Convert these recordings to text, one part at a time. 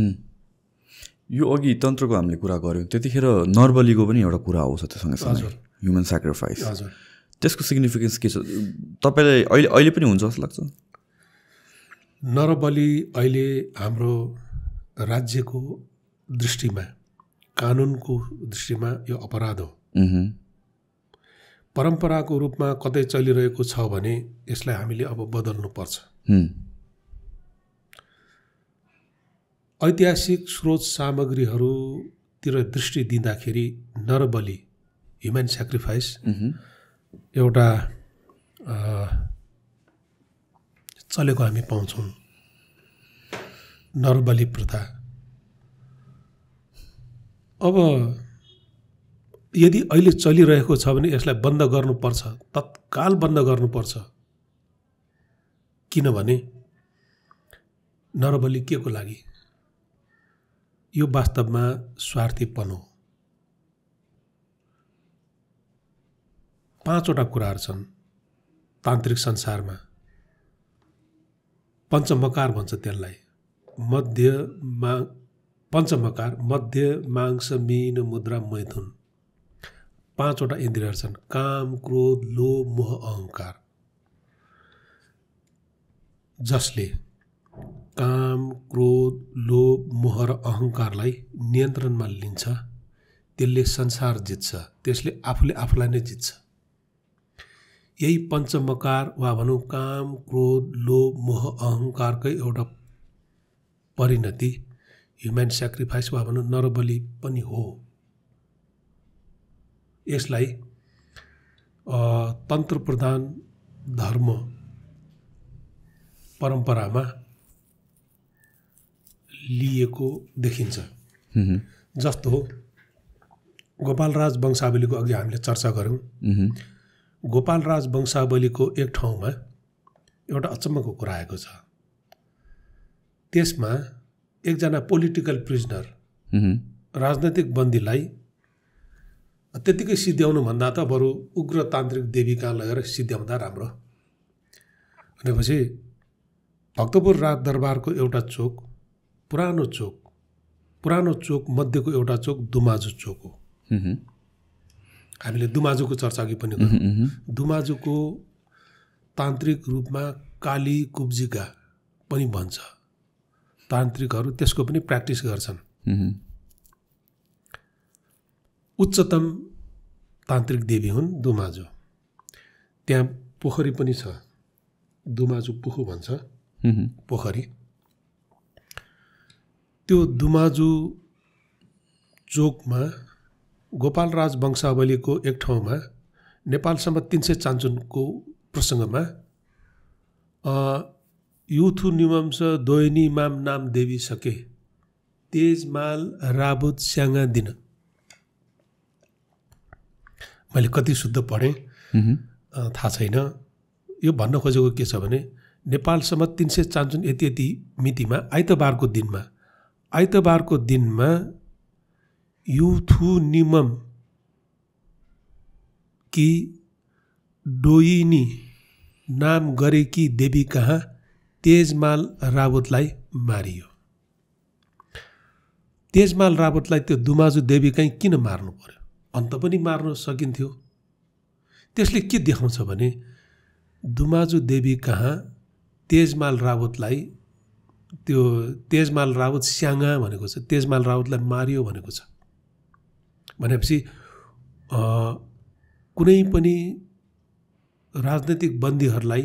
यो अघि तन्त्रको हामीले कुरा गऱ्यौँ त्यतिखेर नर्बलीको पनि एउटा कुरा आउँछ त्योसँग ह्युमन सेक्रिफाइस त्यसको सिग्निफिकेन्स के छ तपाईँलाई अहिले अहिले पनि हुन्छ जस्तो लाग्छ नरबली अहिले हाम्रो राज्यको दृष्टिमा कानुनको दृष्टिमा यो अपराध हो परम्पराको रूपमा कतै चलिरहेको छ भने यसलाई हामीले अब बदल्नुपर्छ ऐतिहासिक स्रोत सामग्रीहरूतिर दृष्टि दिँदाखेरि नरबली ह्युमन सेक्रिफाइस mm-hmm. एउटा चलेको हामी पाउँछौँ नरबली प्रथा अब यदि अहिले चलिरहेको छ भने यसलाई बन्द गर्नुपर्छ तत्काल बन्द गर्नुपर्छ किनभने नरबली के को लागि यो वास्तवमा स्वार्थीपन हो पाँचवटा कुराहरू छन् तान्त्रिक संसारमा पञ्चमकार भन्छ त्यसलाई मध्य मा पञ्चमकार मध्य मांस मिन मुद्रा मैथुन पाँचवटा इन्द्रियहरू छन् काम क्रोध लो, मोह अहङ्कार जसले काम क्रोध लोभ मोह र अहङ्कारलाई नियन्त्रणमा लिन्छ त्यसले संसार जित्छ त्यसले आफूले आफूलाई नै जित्छ यही पञ्चमकार वा भनौँ काम क्रोध लोभ मोह अहङ्कारकै एउटा परिणति ह्युम्यान सेक्रिफाइस वा भनौँ नरबली पनि हो यसलाई तन्त्र प्रधान धर्म परम्परामा लिएको देखिन्छ जस्तो गोपालराज वंशावलीको अघि हामीले चर्चा गऱ्यौँ गोपालराज वंशावलीको एक ठाउँमा एउटा अचम्मको कुरा आएको छ त्यसमा एकजना पोलिटिकल प्रिजनर राजनैतिक बन्दीलाई त्यत्तिकै सिद्ध्याउनुभन्दा त बरु उग्रतान्त्रिक देवी कहाँ लगेर सिद्ध्याउँदा राम्रो भनेपछि भक्तपुर राजदरबारको एउटा चोक पुरानो चोक पुरानो चोक मध्येको एउटा चोक दुमाजु चोक हो हामीले दुमाजुको चर्चा अघि पनि गऱ्यौँ दुमाजुको तान्त्रिक रूपमा काली कुब्जिका पनि भन्छ तान्त्रिकहरू त्यसको पनि प्र्याक्टिस गर्छन् उच्चतम तान्त्रिक देवी हुन् दुमाजु त्यहाँ पोखरी पनि छ दुमाजु पुखु भन्छ पोखरी त्यो दुमाजु चोकमा गोपालराज वंशावलीको एक ठाउँमा नेपालसम्म तिन सय चान्चुनको प्रसङ्गमा युथु निमंस दोयनी माम नाम देवी सके तेजमाल राबुत स्याङ्गा दिन मैले कति शुद्ध पढेँ थाहा छैन यो भन्न खोजेको के छ भने नेपालसम्म तिन सय चान्चुन यति यति मितिमा आइतबारको दिनमा आइतबारको दिनमा युथुनिमम कि डोइनी नाम गरेकी देवी कहाँ तेजमाल रावतलाई मारियो तेजमाल रावतलाई त्यो दुमाजु देवी कहीँ किन मार्नु पर्यो अन्त पनि मार्न सकिन्थ्यो त्यसले के देखाउँछ भने दुमाजु देवी कहाँ तेजमाल रावतलाई त्यो तेजमाल रावत स्याङ्गा भनेको छ तेजमाल रावतलाई मारियो भनेको छ भनेपछि कुनै पनि राजनैतिक बन्दीहरूलाई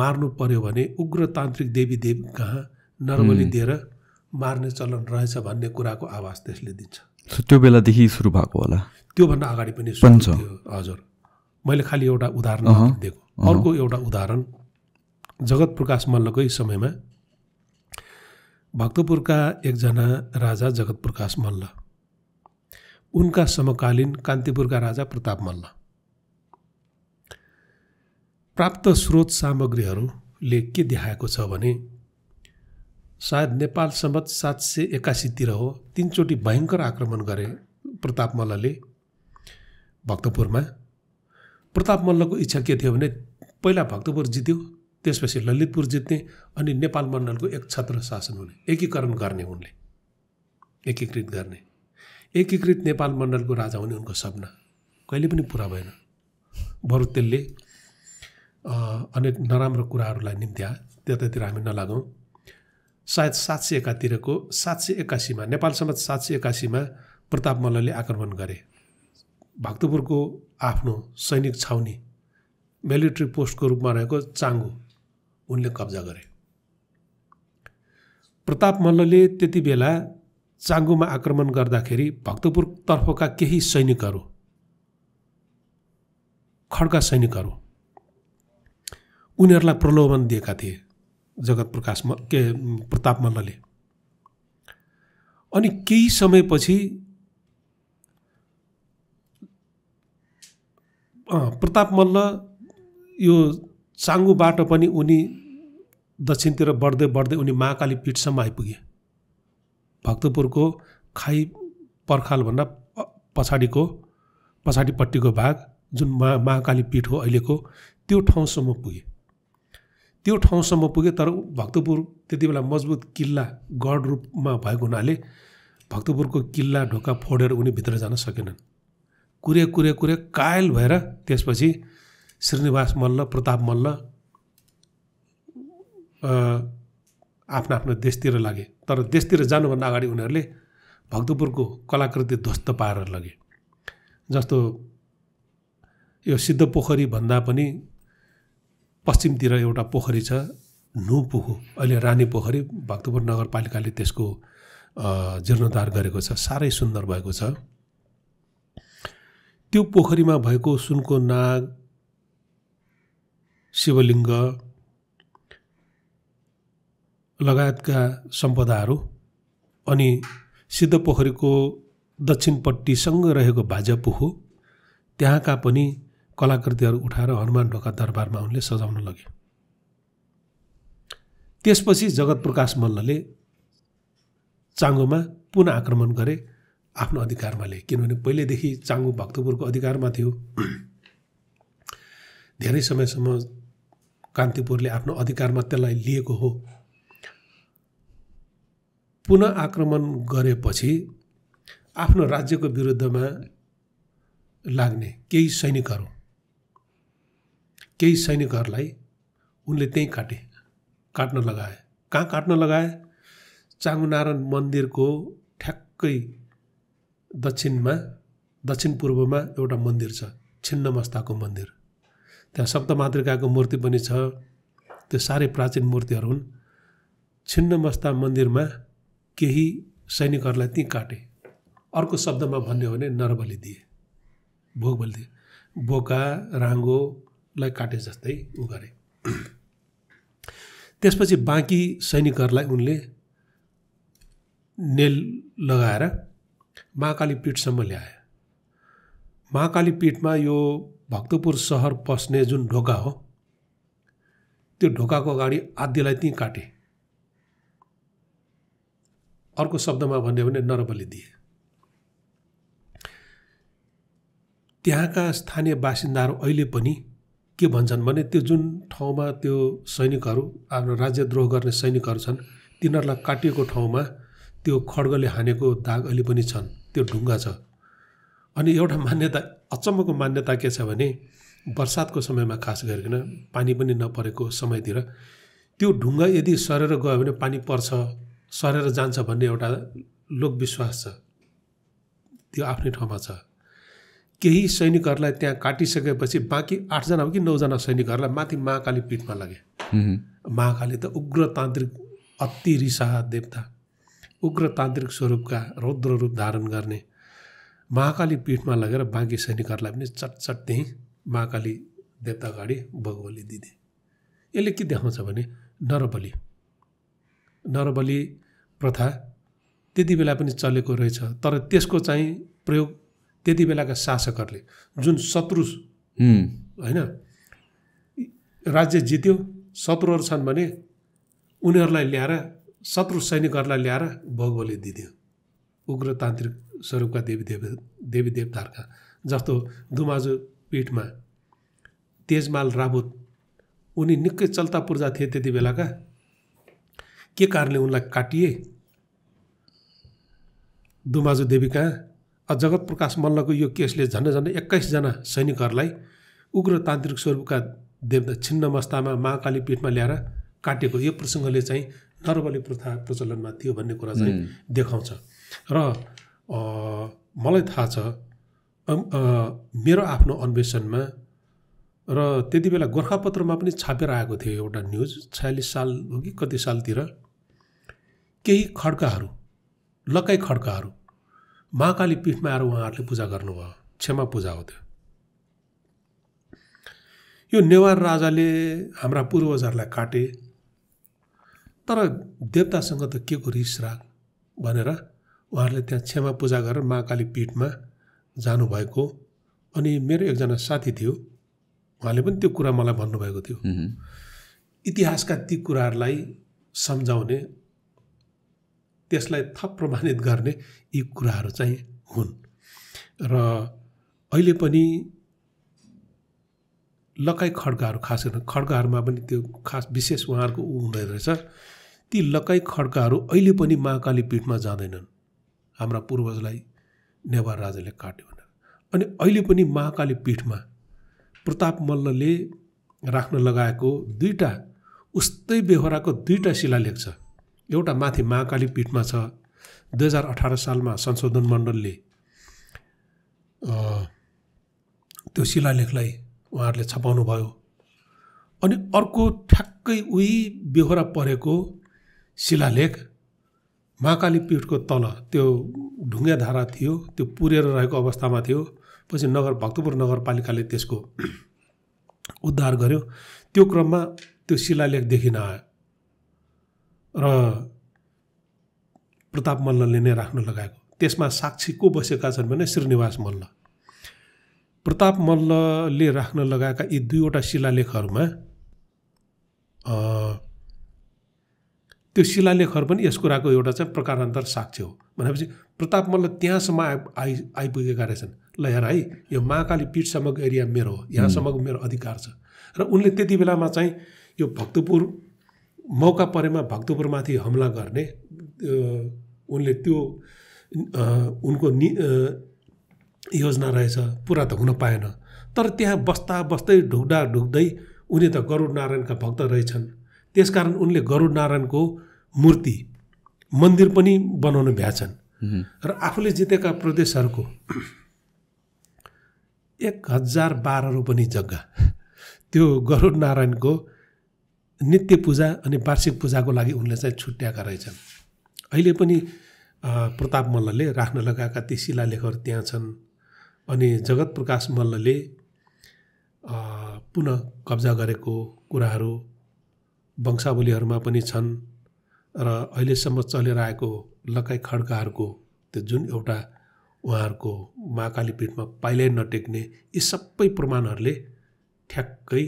मार्नु पर्यो भने उग्रतान्त्रिक देवी देव कहाँ नर्मली दिएर मार्ने चलन रहेछ भन्ने कुराको आवाज त्यसले दिन्छ त्यो बेलादेखि सुरु भएको होला त्योभन्दा अगाडि पनि हजुर मैले खालि एउटा उदाहरण दिएको अर्को एउटा उदाहरण जगत प्रकाश मल्लकै समयमा भक्तपुरका एकजना राजा जगत प्रकाश मल्ल उनका समकालीन कान्तिपुरका राजा प्रताप मल्ल प्राप्त स्रोत सामग्रीहरूले के देखाएको छ भने सायद नेपाल सम्बत सात सय एकासीतिर हो तिनचोटि भयङ्कर आक्रमण गरे प्रताप मल्लले भक्तपुरमा प्रताप मल्लको इच्छा के थियो भने पहिला भक्तपुर जित्यो त्यसपछि ललितपुर जित्ने अनि नेपाल मण्डलको एक छत्र शासन हुने एकीकरण गर्ने उनले एकीकृत गर्ने एकीकृत नेपाल मण्डलको राजा हुने उनको सपना कहिले पनि पुरा भएन बरु त्यसले अनेक नराम्रो कुराहरूलाई निम्त्या त्यतातिर हामी नलागौँ सायद सात सय एकातिरको सात सय एकासीमा नेपाल सात सय एकासीमा प्रताप मल्लले आक्रमण गरे भक्तपुरको आफ्नो सैनिक छाउनी मिलिट्री पोस्टको रूपमा रहेको चाङ्गु उनले कब्जा गरे प्रताप मल्लले त्यति बेला चाङ्गुमा आक्रमण गर्दाखेरि भक्तपुरतर्फका केही सैनिकहरू खड्का सैनिकहरू उनीहरूलाई प्रलोभन दिएका थिए जगत प्रकाश म के प्रताप मल्लले अनि केही समयपछि प्रताप मल्ल यो चाङ्गुबाट पनि उनी दक्षिणतिर बढ्दै बढ्दै उनी महाकाली पीठसम्म आइपुगे भक्तपुरको खाइ पर्खालभन्दा पछाडिको पछाडिपट्टिको भाग जुन महा महाकाली पीठ हो अहिलेको त्यो ठाउँसम्म पुगे त्यो ठाउँसम्म पुगे तर भक्तपुर त्यति बेला मजबुत किल्ला गढ रूपमा भएको हुनाले भक्तपुरको किल्ला ढोका फोडेर उनी भित्र जान सकेनन् कुरे कुरे कुरे कायल भएर त्यसपछि श्रीनिवास मल्ल प्रताप मल्ल आफ्नो आफ्नो देशतिर लागे तर देशतिर जानुभन्दा अगाडि उनीहरूले भक्तपुरको कलाकृति ध्वस्त पारेर लगे जस्तो यो सिद्ध पोखरी भन्दा पनि पश्चिमतिर एउटा पोखरी छ नु पुखु अहिले रानी पोखरी भक्तपुर नगरपालिकाले त्यसको जीर्णोद्धार गरेको छ साह्रै सुन्दर भएको छ त्यो पोखरीमा भएको सुनको नाग शिवलिङ्ग लगायतका सम्पदाहरू अनि सिद्धपोखरीको दक्षिणपट्टिसँग रहेको भाजापुखो त्यहाँका पनि कलाकृतिहरू उठाएर हनुमान ढोका दरबारमा उनले सजाउन लगे त्यसपछि जगत प्रकाश मल्लले चाङ्गोमा पुनः आक्रमण गरे आफ्नो अधिकारमा लिए किनभने पहिलेदेखि चाङ्गो भक्तपुरको अधिकारमा थियो धेरै समयसम्म कान्तिपुरले आफ्नो अधिकारमा त्यसलाई लिएको हो पुनः आक्रमण गरेपछि आफ्नो राज्यको विरुद्धमा लाग्ने केही सैनिकहरू केही सैनिकहरूलाई उनले त्यहीँ काटे काट्न लगाए कहाँ काट्न लगाए चाङ्गुनारायण मन्दिरको ठ्याक्कै दक्षिणमा दक्षिण पूर्वमा एउटा मन्दिर छ छिन्नमस्ताको मन्दिर त्यहाँ सप्तमातृकाको मूर्ति पनि छ त्यो साह्रै प्राचीन मूर्तिहरू हुन् छिन्नमस्ता मन्दिरमा केही सैनिकहरूलाई ती काटे अर्को शब्दमा भन्यो भने नरबली दिए भोग बलि दिए बोका राङ्गोलाई काटे जस्तै ऊ गरे त्यसपछि बाँकी सैनिकहरूलाई उनले नेल लगाएर महाकाली पीठसम्म ल्याए महाकाली पीठमा यो भक्तपुर सहर पस्ने जुन ढोका हो त्यो ढोकाको अगाडि आद्यलाई त्यहीँ काटे अर्को शब्दमा भन्यो भने नरबली दिए त्यहाँका स्थानीय बासिन्दाहरू अहिले पनि के भन्छन् भने त्यो जुन ठाउँमा त्यो सैनिकहरू आफ्नो राज्यद्रोह गर्ने सैनिकहरू छन् तिनीहरूलाई काटिएको ठाउँमा त्यो खड्गले हानेको दाग अहिले पनि छन् त्यो ढुङ्गा छ अनि एउटा मान्यता अचम्मको मान्यता के छ भने बर्सातको समयमा खास गरिकन पानी पनि नपरेको समयतिर त्यो ढुङ्गा यदि सरेर गयो भने पानी पर्छ सरेर जान्छ भन्ने एउटा लोकविश्वास छ त्यो आफ्नै ठाउँमा छ केही सैनिकहरूलाई त्यहाँ काटिसकेपछि बाँकी आठजना हो कि नौजना सैनिकहरूलाई माथि महाकाली पीठमा लगे महाकाली त उग्रतान्त्रिक अति रिसा देवता उग्र उग्रतान्त्रिक स्वरूपका रौद्र रूप धारण गर्ने महाकाली पीठमा लगेर बाँकी सैनिकहरूलाई पनि चटचट त्यहीँ महाकाली देवता अगाडि भगवली दिदे यसले के देखाउँछ भने नरबली नरबली प्रथा त्यति बेला पनि चलेको रहेछ तर त्यसको चाहिँ प्रयोग त्यति बेलाका शासकहरूले जुन शत्रु होइन राज्य जित्यो शत्रुहरू छन् भने उनीहरूलाई ल्याएर शत्रु सैनिकहरूलाई ल्याएर भगवली दिदियो उग्रतान्त्रिक स्वरूपका देवी देव देवी देवताहरूका जस्तो दुमाजु पीठमा तेजमाल राबुत उनी निकै चल्ता पूर्जा थिए त्यति बेलाका के कारणले उनलाई काटिए दुमाजु देवी कहाँ जगत प्रकाश मल्लको यो केसले झन्ड झन्डै एक्काइसजना सैनिकहरूलाई उग्रतान्त्रिक स्वरूपका देवता छिन्नमस्तामा महाकाली पीठमा ल्याएर काटेको यो प्रसङ्गले चाहिँ नरबली प्रथा प्रचलनमा थियो भन्ने कुरा चाहिँ देखाउँछ र मलाई थाहा छ मेरो आफ्नो अन्वेषणमा र त्यति बेला गोर्खापत्रमा पनि छापेर आएको थियो एउटा न्युज छयालिस साल हो कि कति सालतिर केही खड्काहरू लकै खड्काहरू महाकाली पीठमा आएर उहाँहरूले पूजा गर्नुभयो क्षमा पूजा हो त्यो यो नेवार राजाले हाम्रा पूर्वजहरूलाई काटे तर देवतासँग त के को रिस राख भनेर उहाँहरूले त्यहाँ क्षमा पूजा गरेर महाकाली पीठमा जानुभएको अनि मेरो एकजना साथी थियो उहाँले पनि त्यो कुरा मलाई भन्नुभएको थियो इतिहासका ती कुराहरूलाई सम्झाउने त्यसलाई थप प्रमाणित गर्ने यी कुराहरू चाहिँ हुन् र अहिले पनि लकाई खड्काहरू खास गरेर खड्काहरूमा पनि त्यो खास विशेष उहाँहरूको ऊ हुँदैन रहेछ ती लकाई खड्काहरू अहिले पनि महाकाली पीठमा जाँदैनन् हाम्रा पूर्वजलाई नेवार राजाले काट्यो भनेर अनि अहिले पनि महाकाली पीठमा प्रताप मल्लले राख्न लगाएको दुईवटा उस्तै बेहोराको दुईवटा शिलालेख छ एउटा माथि महाकाली पीठमा छ दुई हजार अठार सालमा संशोधन मण्डलले त्यो शिलालेखलाई उहाँहरूले छपाउनु भयो अनि अर्को ठ्याक्कै उही बेहोरा परेको शिलालेख महाकाली पीठको तल त्यो ढुङ्गा धारा थियो त्यो पुरेर रहेको अवस्थामा थियो पछि नगर भक्तपुर नगरपालिकाले त्यसको उद्धार गर्यो त्यो क्रममा त्यो शिलालेख देखिन आयो र प्रताप मल्लले नै राख्न लगाएको त्यसमा साक्षी को बसेका छन् भने श्रीनिवास मल्ल प्रताप मल्लले राख्न लगाएका यी दुईवटा शिलालेखहरूमा त्यो शिलालेखहरू पनि यस कुराको एउटा चाहिँ प्रकारान्तर साक्ष्य हो भनेपछि प्रताप मल्ल त्यहाँसम्म आइ आइपुगेका रहेछन् ल हेर है यो महाकाली पीठसम्मको एरिया मेरो हो यहाँसम्मको मेरो अधिकार छ र उनले त्यति बेलामा चाहिँ यो भक्तपुर मौका परेमा भक्तपुरमाथि हमला गर्ने उनले त्यो उनको नि योजना रहेछ पुरा त हुन पाएन तर त्यहाँ बस्दा बस्दै ढुक्दा ढुक्दै उनी त गरुड नारायणका भक्त रहेछन् त्यसकारण उनले गरुड नारायणको मूर्ति मन्दिर पनि बनाउनु भ्याछन् र आफूले जितेका प्रदेशहरूको एक हजार बाह्र रोपनी जग्गा त्यो गरुड नारायणको नित्य पूजा अनि वार्षिक पूजाको लागि उनले चाहिँ छुट्याएका रहेछन् अहिले पनि प्रताप मल्लले राख्न लगाएका ती शिलालेखहरू त्यहाँ छन् अनि जगत प्रकाश मल्लले पुनः कब्जा गरेको कुराहरू वंशावलीहरूमा पनि छन् र अहिलेसम्म चलेर आएको लकाइ खड्काहरूको त्यो जुन एउटा उहाँहरूको महाकाली पीठमा पाइलै नटेक्ने यी सबै प्रमाणहरूले ठ्याक्कै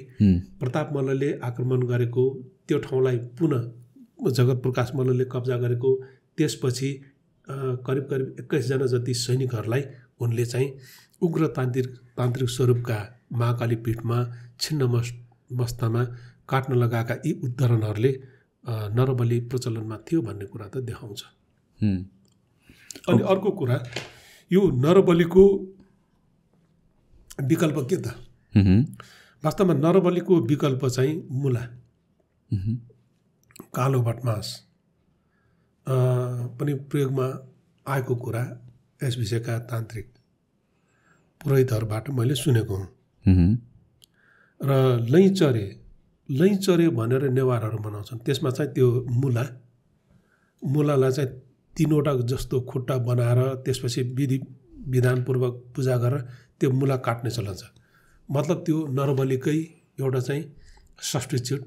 प्रताप मल्लले आक्रमण गरेको त्यो ठाउँलाई पुनः जगत प्रकाश मल्लले कब्जा गरेको त्यसपछि करिब करिब एक्काइसजना जति सैनिकहरूलाई उनले चाहिँ उग्र तान्त्रिक तान्त्रिक स्वरूपका महाकाली पीठमा छिन्न मस्तामा काट्न लगाएका यी उद्धरणहरूले नरबलि प्रचलनमा थियो भन्ने कुरा त देखाउँछ अनि अर्को कुरा यो नरबलिको विकल्प के त वास्तवमा नरबलिको विकल्प चाहिँ मुला कालो भटमास पनि प्रयोगमा आएको कुरा यस विषयका तान्त्रिक पुरोहितहरूबाट मैले सुनेको हुँ र लैचरे लैचर्यो भनेर नेवारहरू बनाउँछन् त्यसमा चाहिँ त्यो मुला मुलालाई चाहिँ तिनवटा जस्तो खुट्टा बनाएर त्यसपछि विधि विधानपूर्वक पूजा गरेर त्यो मुला काट्ने चलन छ मतलब त्यो नरबलीकै एउटा चाहिँ सब्स्टिच्युट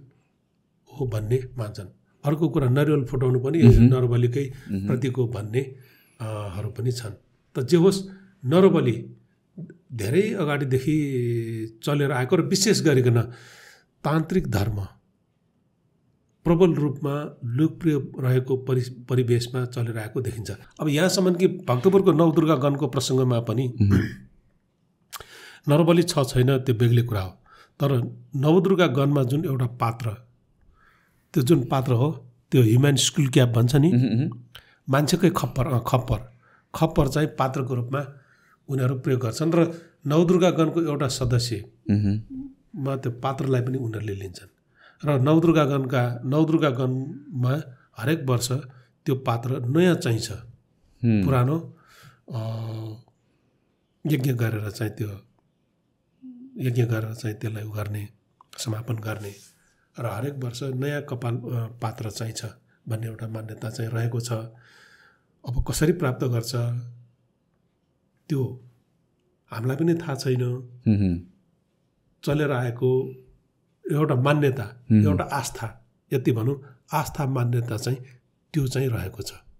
हो भन्ने मान्छन् अर्को कुरा नरिवल फुटाउनु पनि नरबलीकै प्रतीक हो भन्ने पनि छन् त जे होस् नरबली धेरै अगाडिदेखि चलेर आएको र विशेष गरिकन तान्त्रिक धर्म प्रबल रूपमा लोकप्रिय रहेको परि परिवेशमा चलिरहेको देखिन्छ अब यहाँसम्म कि भक्तपुरको नवदुर्गा गणको प्रसङ्गमा पनि नरबली छ छैन त्यो बेग्लै कुरा हो तर नवदुर्गा गणमा जुन एउटा पात्र त्यो जुन पात्र हो त्यो ह्युम्यान स्कुल क्याप भन्छ नि मान्छेकै खप्पर खप्पर खप्पर चाहिँ पात्रको रूपमा उनीहरू प्रयोग गर्छन् र नवदुर्गा गणको एउटा सदस्य मा त्यो पात्रलाई पनि उनीहरूले लिन्छन् र नवदुर्गा नवदुर्गागणमा हरेक वर्ष त्यो पात्र नयाँ चाहिन्छ पुरानो यज्ञ गरेर चाहिँ त्यो यज्ञ गरेर चाहिँ त्यसलाई उ गर्ने समापन गर्ने र हरेक वर्ष नयाँ कपाल पात्र चाहिन्छ भन्ने एउटा मान्यता चाहिँ रहेको छ अब कसरी प्राप्त गर्छ त्यो हामीलाई पनि थाहा छैन चलेर आएको एउटा मान्यता एउटा आस्था यति भनौँ आस्था मान्यता चाहिँ त्यो चाहिँ रहेको छ